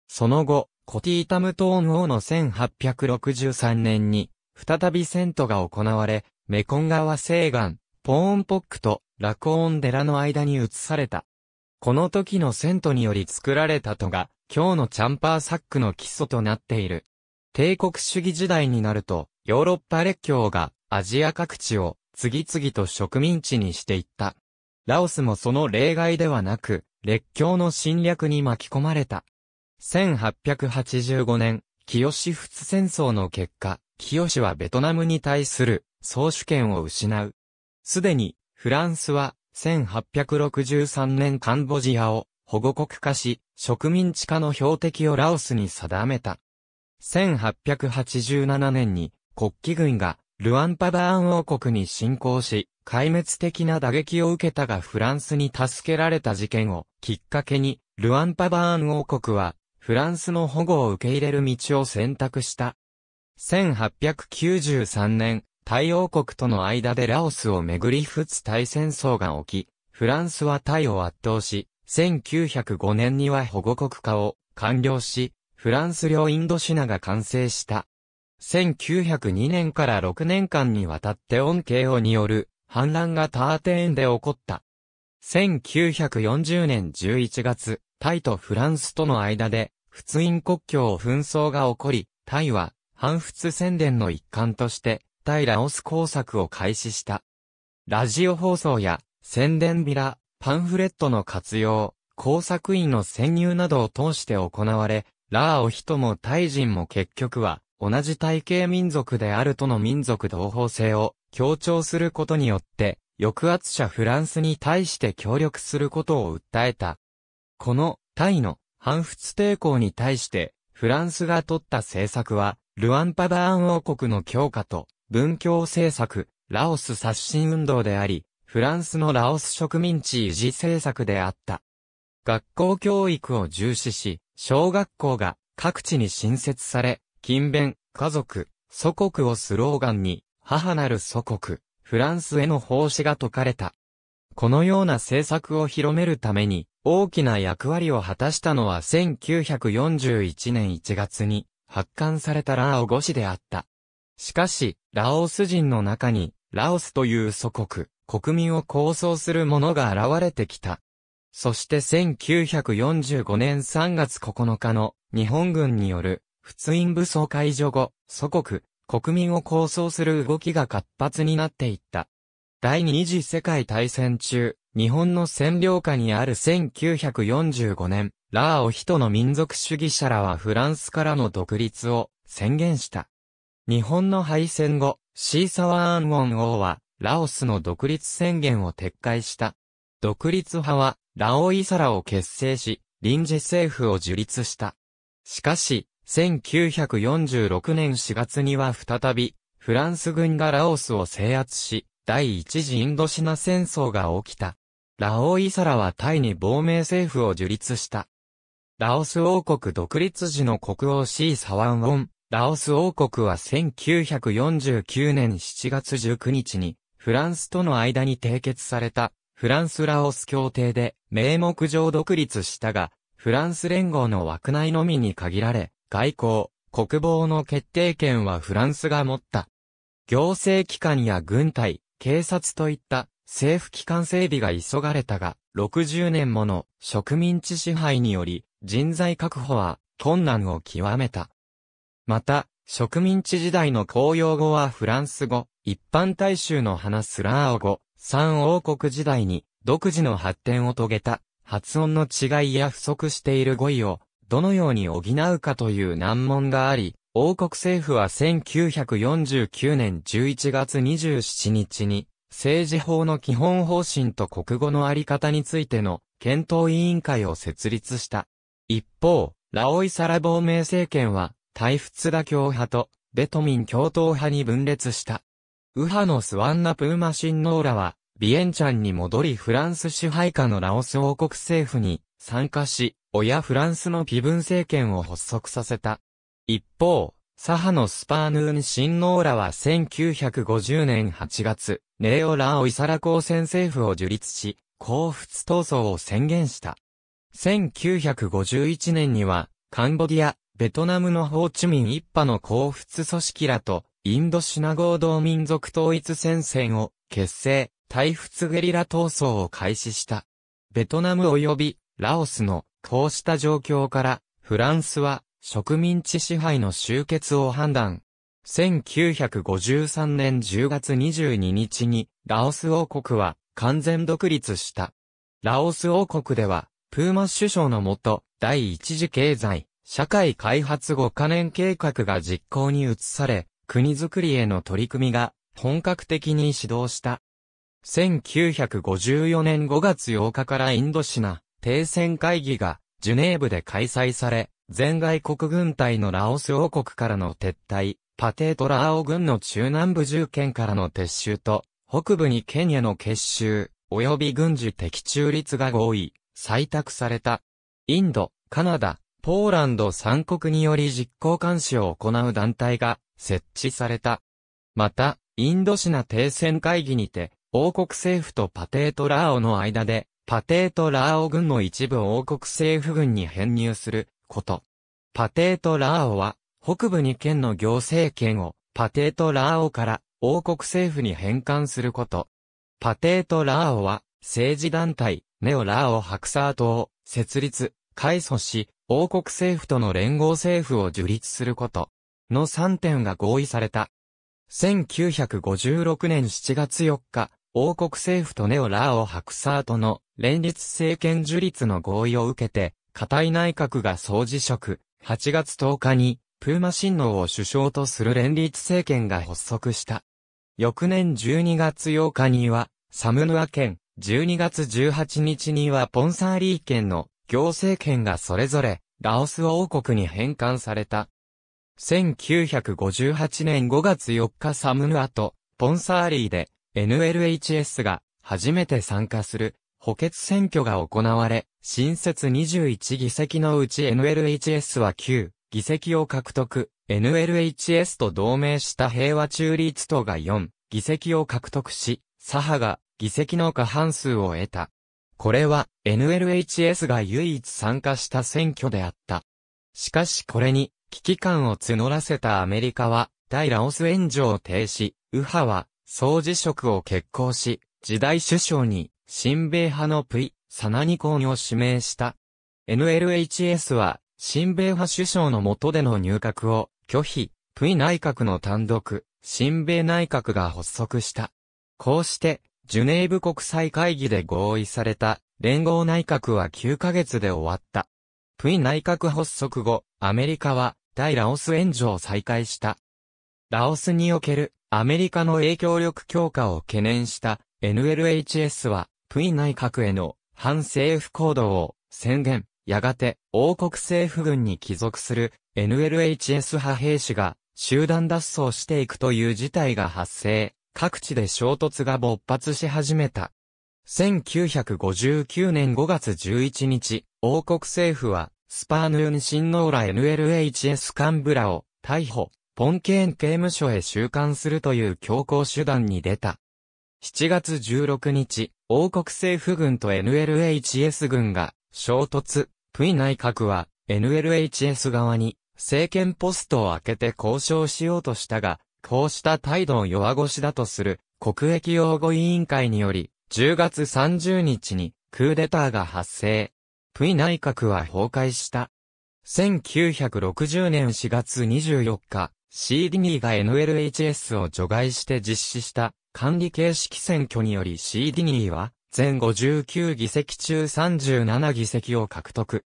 その後、コティータムトーン王の1863年に、再び戦闘が行われ、メコン川西岸、ポーンポックとラコーン寺の間に移された。この時の戦闘により作られた都が、今日のチャンパーサックの基礎となっている。帝国主義時代になると、ヨーロッパ列強がアジア各地を次々と植民地にしていった。ラオスもその例外ではなく、列強の侵略に巻き込まれた。1885年、清仏戦争の結果、清はベトナムに対する総主権を失う。すでに、フランスは、1863年カンボジアを保護国化し、植民地化の標的をラオスに定めた。1887年に国旗軍がルアンパバーン王国に侵攻し、壊滅的な打撃を受けたがフランスに助けられた事件をきっかけに、ルアンパバーン王国は、フランスの保護を受け入れる道を選択した。1893年、タイ王国との間でラオスをめぐり仏大戦争が起き、フランスはタイを圧倒し、1905年には保護国化を完了し、フランス領インドシナが完成した。1902年から6年間にわたって恩恵をによる反乱がターテーンで起こった。1940年11月、タイとフランスとの間で、仏印国境紛争が起こり、タイは、反仏宣伝の一環として、タイラオス工作を開始した。ラジオ放送や、宣伝ビラ、パンフレットの活用、工作員の潜入などを通して行われ、ラーオ人もタイ人も結局は、同じ体系民族であるとの民族同胞性を強調することによって、抑圧者フランスに対して協力することを訴えた。この、タイの反仏抵抗に対して、フランスが取った政策は、ルアンパバーン王国の強化と、文教政策、ラオス刷新運動であり、フランスのラオス植民地維持政策であった。学校教育を重視し、小学校が各地に新設され、勤勉、家族、祖国をスローガンに、母なる祖国、フランスへの奉仕が解かれた。このような政策を広めるために、大きな役割を果たしたのは1941年1月に発刊されたラオ語詞であった。しかし、ラオス人の中に、ラオスという祖国、国民を構想する者が現れてきた。そして1945年3月9日の日本軍による仏印武装解除後、祖国、国民を構想する動きが活発になっていった。第二次世界大戦中、日本の占領下にある1945年、ラーオヒトの民族主義者らはフランスからの独立を宣言した。日本の敗戦後、シーサワーンウォン王は、ラオスの独立宣言を撤回した。独立派は、ラオイサラを結成し、臨時政府を樹立した。しかし、1946年4月には再び、フランス軍がラオスを制圧し、第一次インドシナ戦争が起きた。ラオイサラはタイに亡命政府を樹立した。ラオス王国独立時の国王シー・サワンウォン、ラオス王国は1949年7月19日に、フランスとの間に締結された、フランス・ラオス協定で、名目上独立したが、フランス連合の枠内のみに限られ、外交、国防の決定権はフランスが持った。行政機関や軍隊、警察といった政府機関整備が急がれたが、60年もの植民地支配により人材確保は困難を極めた。また、植民地時代の公用語はフランス語、一般大衆の話すラー語、三王国時代に独自の発展を遂げた、発音の違いや不足している語彙をどのように補うかという難問があり、王国政府は1949年11月27日に、政治法の基本方針と国語のあり方についての検討委員会を設立した。一方、ラオイ・サラ亡命政権は、大仏打教派と、ベトミン共闘派に分裂した。右派のスワンナ・プーマ・シンノーラは、ビエンチャンに戻りフランス支配下のラオス王国政府に参加し、親フランスのピブン政権を発足させた。一方、左派のスパーヌーンノーらは1950年8月、ネオラー・オイサラ公選政府を樹立し、皇仏闘争を宣言した。1951年には、カンボディア、ベトナムのホーチミン一派の皇仏組織らと、インドシナ合同民族統一戦線を結成、大仏ゲリラ闘争を開始した。ベトナム及びラオスのこうした状況から、フランスは植民地支配の終結を判断。1953年10月22日に、ラオス王国は完全独立した。ラオス王国では、プーマ首相のもと、第一次経済、社会開発5カ年計画が実行に移され、国づくりへの取り組みが本格的に始動した。1954年5月8日からインドシナ、停戦会議がジュネーブで開催され、全外国軍隊のラオス王国からの撤退、パテートラーオ軍の中南部重県からの撤収と、北部にケニアの結集、及び軍事的中立が合意、採択された。インド、カナダ、ポーランド3国により実行監視を行う団体が設置された。また、インドシナ停戦会議にて、王国政府とパテートラーオの間で、パテート・ラーオ軍の一部王国政府軍に編入すること。パテート・ラーオは、北部に県の行政権を、パテート・ラーオから王国政府に返還すること。パテート・ラーオは、政治団体、ネオ・ラーオ・ハクサートを設立、改組し、王国政府との連合政府を樹立すること。の3点が合意された。1956年7月4日、王国政府とネオ・ラーオ・ハクサートの連立政権樹立の合意を受けて、固い内閣が総辞職、8月10日に、プーマ神王を首相とする連立政権が発足した。翌年12月8日には、サムヌア県、12月18日にはポンサーリー県の行政権がそれぞれ、ラオス王国に返還された。1958年5月4日サムヌアと、ポンサーリーで、NLHS が初めて参加する補欠選挙が行われ、新設21議席のうち NLHS は9議席を獲得、NLHS と同盟した平和中立党が4議席を獲得し、左派が議席の過半数を得た。これは NLHS が唯一参加した選挙であった。しかしこれに危機感を募らせたアメリカは大ラオス援助を停止、右派は総辞職を決行し、時代首相に、新米派のプイ、サナニコニを指名した。NLHS は、新米派首相の下での入閣を拒否、プイ内閣の単独、新米内閣が発足した。こうして、ジュネーブ国際会議で合意された、連合内閣は9ヶ月で終わった。プイ内閣発足後、アメリカは、大ラオス援助を再開した。ラオスにおけるアメリカの影響力強化を懸念した NLHS は、プイ内閣への反政府行動を宣言、やがて王国政府軍に帰属する NLHS 派兵士が集団脱走していくという事態が発生、各地で衝突が勃発し始めた。1959年5月11日、王国政府は、スパーヌーンノーら NLHS 幹部らを逮捕、ポンケーン刑務所へ収監するという強行手段に出た。7月16日、王国政府軍と NLHS 軍が衝突、プイ内閣は NLHS 側に政権ポストを開けて交渉しようとしたが、こうした態度を弱腰だとする国益擁護委員会により、10月30日にクーデターが発生。プイ内閣は崩壊した。1960年4月24日、c d ニーが NLHS を除外して実施した管理形式選挙により c d ニーは全59議席中37議席を獲得。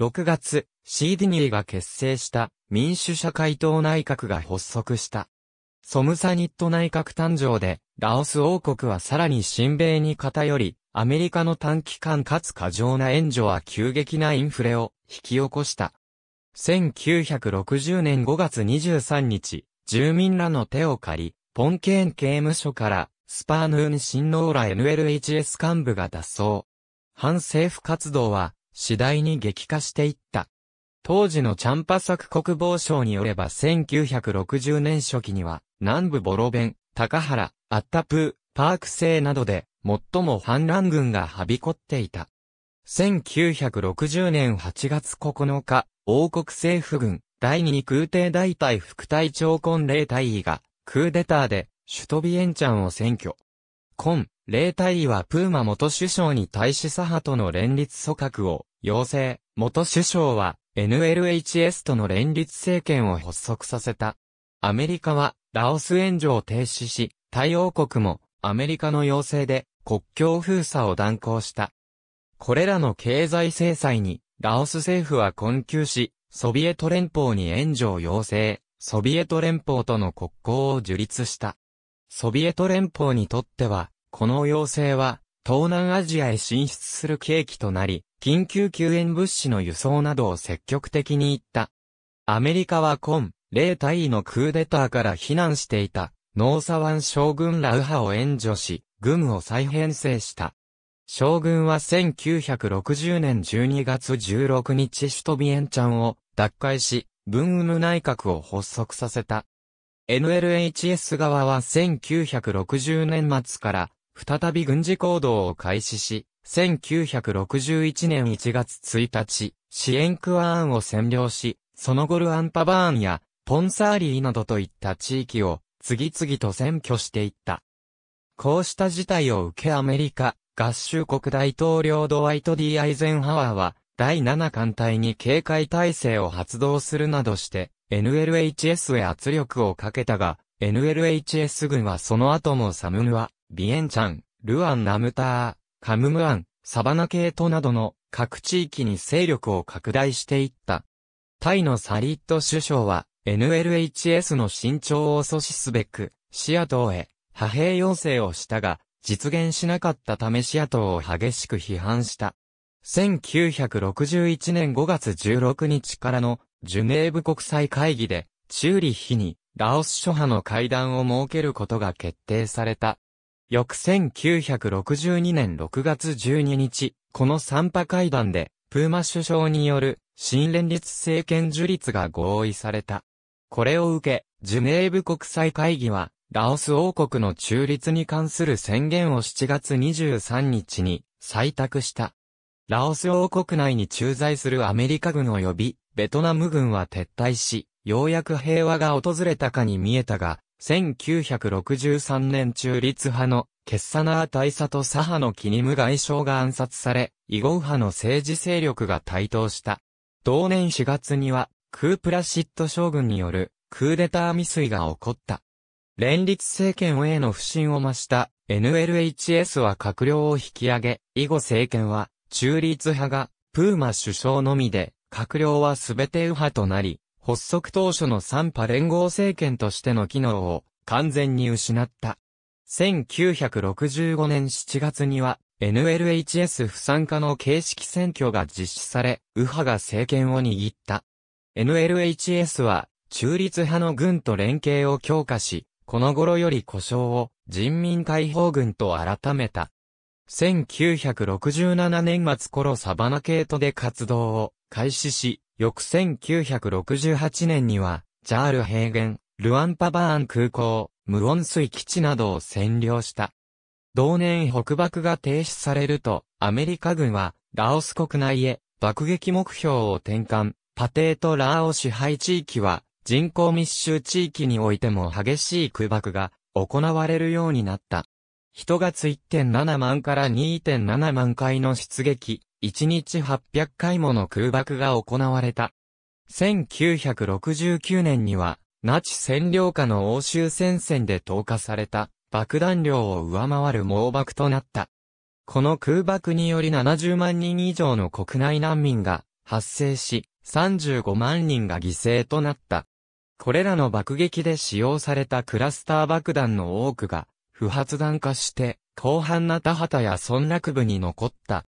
6月、c d ニーが結成した民主社会党内閣が発足した。ソムサニット内閣誕生で、ラオス王国はさらに親米に偏り、アメリカの短期間かつ過剰な援助は急激なインフレを引き起こした。1960年5月23日、住民らの手を借り、ポンケーン刑務所から、スパーヌーン新ノーラ NLHS 幹部が脱走。反政府活動は、次第に激化していった。当時のチャンパ作国防省によれば1960年初期には、南部ボロベン、高原、アッタプー、パーク製などで、最も反乱軍がはびこっていた。1960年8月9日、王国政府軍、第二空挺大隊副隊長根霊隊尉が、クーデターで、首都ビエンチャンを占拠。根、霊隊尉はプーマ元首相に対し左派との連立組閣を、要請。元首相は、NLHS との連立政権を発足させた。アメリカは、ラオス援助を停止し、対応国も、アメリカの要請で、国境封鎖を断行した。これらの経済制裁に、ラオス政府は困窮し、ソビエト連邦に援助を要請、ソビエト連邦との国交を樹立した。ソビエト連邦にとっては、この要請は、東南アジアへ進出する契機となり、緊急救援物資の輸送などを積極的に行った。アメリカは今、米大のクーデターから避難していた、ノーサワン将軍ラウハを援助し、軍を再編成した。将軍は1960年12月16日首都ビエンチャンを奪回し、文ム内閣を発足させた。NLHS 側は1960年末から再び軍事行動を開始し、1961年1月1日、シエンクアーンを占領し、その後ルアンパバーンやポンサーリーなどといった地域を次々と占拠していった。こうした事態を受けアメリカ、合衆国大統領ドワイト・ディ・アイゼンハワーは、第7艦隊に警戒態勢を発動するなどして、NLHS へ圧力をかけたが、NLHS 軍はその後もサムヌア、ビエンチャン、ルアン・ナムター、カムムアン、サバナ系トなどの各地域に勢力を拡大していった。タイのサリット首相は、NLHS の伸長を阻止すべく、シアトへ派兵要請をしたが、実現しなかった試し野党を激しく批判した。1961年5月16日からのジュネーブ国際会議でチューリッヒにラオス諸派の会談を設けることが決定された。翌1962年6月12日、この3派会談でプーマ首相による新連立政権樹立が合意された。これを受け、ジュネーブ国際会議はラオス王国の中立に関する宣言を7月23日に採択した。ラオス王国内に駐在するアメリカ軍及びベトナム軍は撤退し、ようやく平和が訪れたかに見えたが、1963年中立派のケッサナー大佐と左派のキニム外相が暗殺され、イゴ派の政治勢力が台頭した。同年4月には、クープラシット将軍によるクーデター未遂が起こった。連立政権への不信を増した NLHS は閣僚を引き上げ、以後政権は中立派がプーマ首相のみで、閣僚はすべて右派となり、発足当初の三派連合政権としての機能を完全に失った。1965年7月には NLHS 不参加の形式選挙が実施され、右派が政権を握った。NLHS は中立派の軍と連携を強化し、この頃より故障を人民解放軍と改めた。1967年末頃サバナ系トで活動を開始し、翌1968年には、ジャール平原、ルアンパバーン空港、無音水基地などを占領した。同年北爆が停止されると、アメリカ軍は、ラオス国内へ、爆撃目標を転換、パテーとラーオ支配地域は、人口密集地域においても激しい空爆が行われるようになった。人月1.7万から2.7万回の出撃、1日800回もの空爆が行われた。1969年には、ナチ占領下の欧州戦線で投下された爆弾量を上回る猛爆となった。この空爆により70万人以上の国内難民が発生し、35万人が犠牲となった。これらの爆撃で使用されたクラスター爆弾の多くが、不発弾化して、広範な田畑や村落部に残った。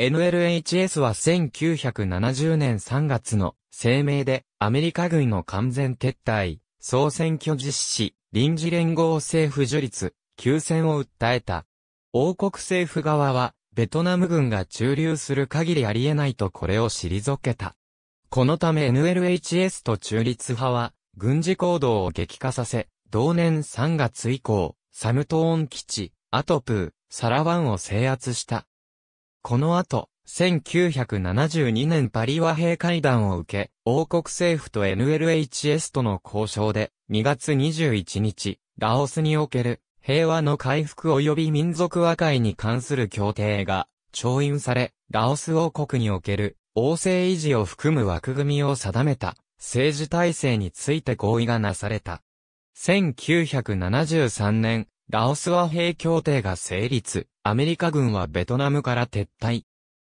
NLHS は1970年3月の声明で、アメリカ軍の完全撤退、総選挙実施、臨時連合政府樹立、休戦を訴えた。王国政府側は、ベトナム軍が駐留する限りありえないとこれを退けた。このため NLHS と中立派は、軍事行動を激化させ、同年3月以降、サムトーン基地、アトプー、サラワンを制圧した。この後、1972年パリ和平会談を受け、王国政府と NLHS との交渉で、2月21日、ラオスにおける平和の回復及び民族和解に関する協定が、調印され、ラオス王国における王政維持を含む枠組みを定めた。政治体制について合意がなされた。1973年、ラオス和平協定が成立、アメリカ軍はベトナムから撤退。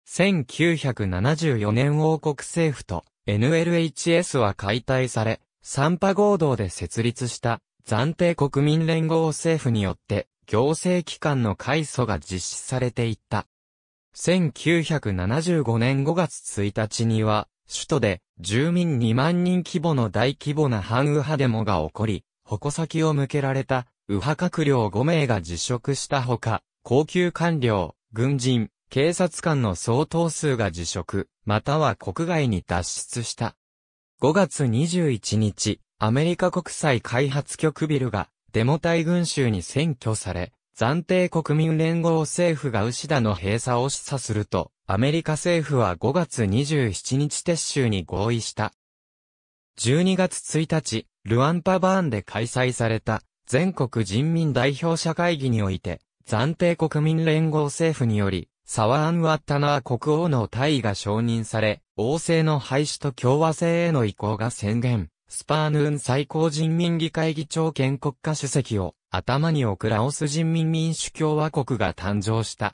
1974年王国政府と NLHS は解体され、サンパ合同で設立した暫定国民連合政府によって行政機関の改祖が実施されていった。1975年5月1日には首都で住民2万人規模の大規模な反右派デモが起こり、矛先を向けられた右派閣僚5名が辞職したほか、高級官僚、軍人、警察官の相当数が辞職、または国外に脱出した。5月21日、アメリカ国際開発局ビルがデモ隊群衆に占拠され、暫定国民連合政府が牛田の閉鎖を示唆すると、アメリカ政府は5月27日撤収に合意した。12月1日、ルアンパバーンで開催された全国人民代表者会議において、暫定国民連合政府により、サワーン・ワッタナー国王の退位が承認され、王政の廃止と共和制への移行が宣言。スパーヌーン最高人民議会議長兼国家主席を頭に置くラオス人民民主共和国が誕生した。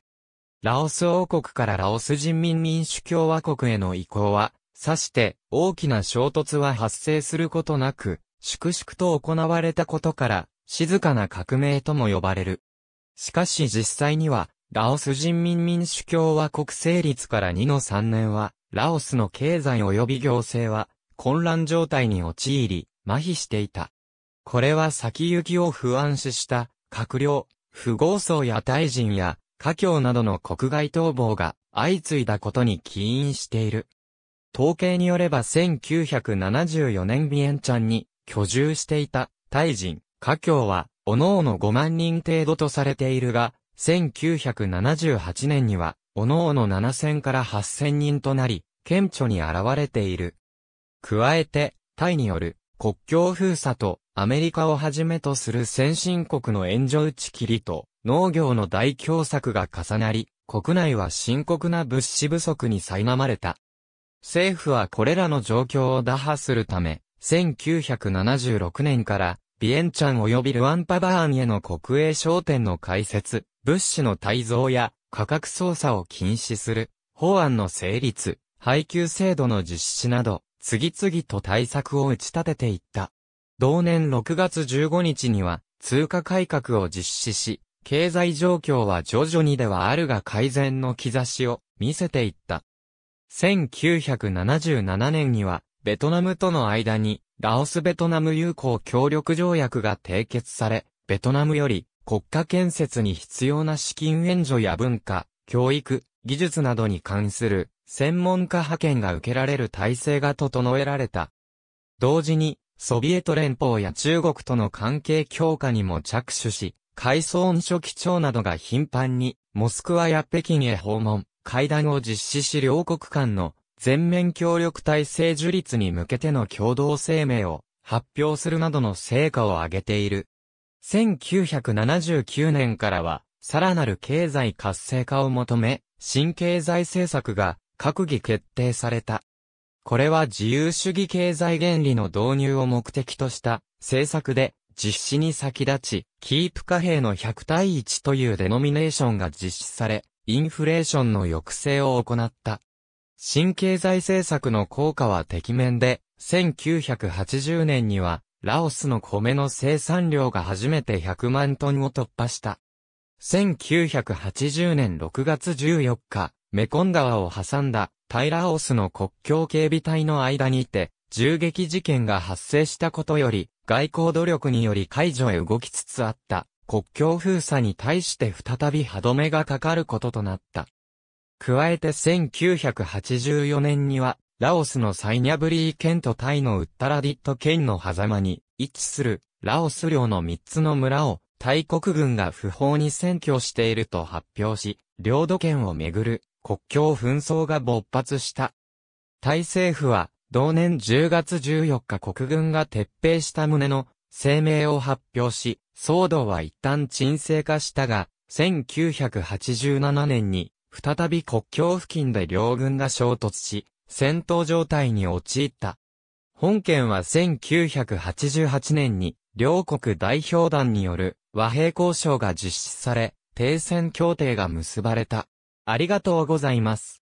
ラオス王国からラオス人民民主共和国への移行は、さして大きな衝突は発生することなく、粛々と行われたことから、静かな革命とも呼ばれる。しかし実際には、ラオス人民民主共和国成立から2の3年は、ラオスの経済及び行政は、混乱状態に陥り、麻痺していた。これは先行きを不安視した、閣僚、富豪層や大臣や、華僑などの国外逃亡が相次いだことに起因している。統計によれば1974年ビエンチャンに居住していたタイ人、華僑は、おのおの5万人程度とされているが、1978年には、おのおの7000から8000人となり、顕著に現れている。加えて、タイによる国境封鎖とアメリカをはじめとする先進国の援助打ち切りと農業の大凶作が重なり、国内は深刻な物資不足に苛まれた。政府はこれらの状況を打破するため、1976年から、ビエンチャン及びルアンパバーンへの国営商店の開設、物資の改造や価格操作を禁止する、法案の成立、配給制度の実施など、次々と対策を打ち立てていった。同年6月15日には、通貨改革を実施し、経済状況は徐々にではあるが改善の兆しを見せていった。1977年には、ベトナムとの間に、ラオスベトナム友好協力条約が締結され、ベトナムより国家建設に必要な資金援助や文化、教育、技術などに関する専門家派遣が受けられる体制が整えられた。同時に、ソビエト連邦や中国との関係強化にも着手し、海村書記長などが頻繁に、モスクワや北京へ訪問、会談を実施し両国間の全面協力体制樹立に向けての共同声明を発表するなどの成果を上げている。1979年からは、さらなる経済活性化を求め、新経済政策が閣議決定された。これは自由主義経済原理の導入を目的とした政策で、実施に先立ち、キープ貨幣の100対1というデノミネーションが実施され、インフレーションの抑制を行った。新経済政策の効果は適面で、1980年には、ラオスの米の生産量が初めて100万トンを突破した。1980年6月14日、メコン川を挟んだタイラオスの国境警備隊の間にて、銃撃事件が発生したことより、外交努力により解除へ動きつつあった国境封鎖に対して再び歯止めがかかることとなった。加えて1984年には、ラオスのサイニャブリー県とタイのウッタラディット県の狭間に位置するラオス領の3つの村を大国軍が不法に占拠していると発表し、領土権をめぐる国境紛争が勃発した。タイ政府は同年10月14日国軍が撤兵した旨の声明を発表し、騒動は一旦沈静化したが、1987年に再び国境付近で両軍が衝突し、戦闘状態に陥った。本件は1988年に両国代表団による和平交渉が実施され、停戦協定が結ばれた。ありがとうございます。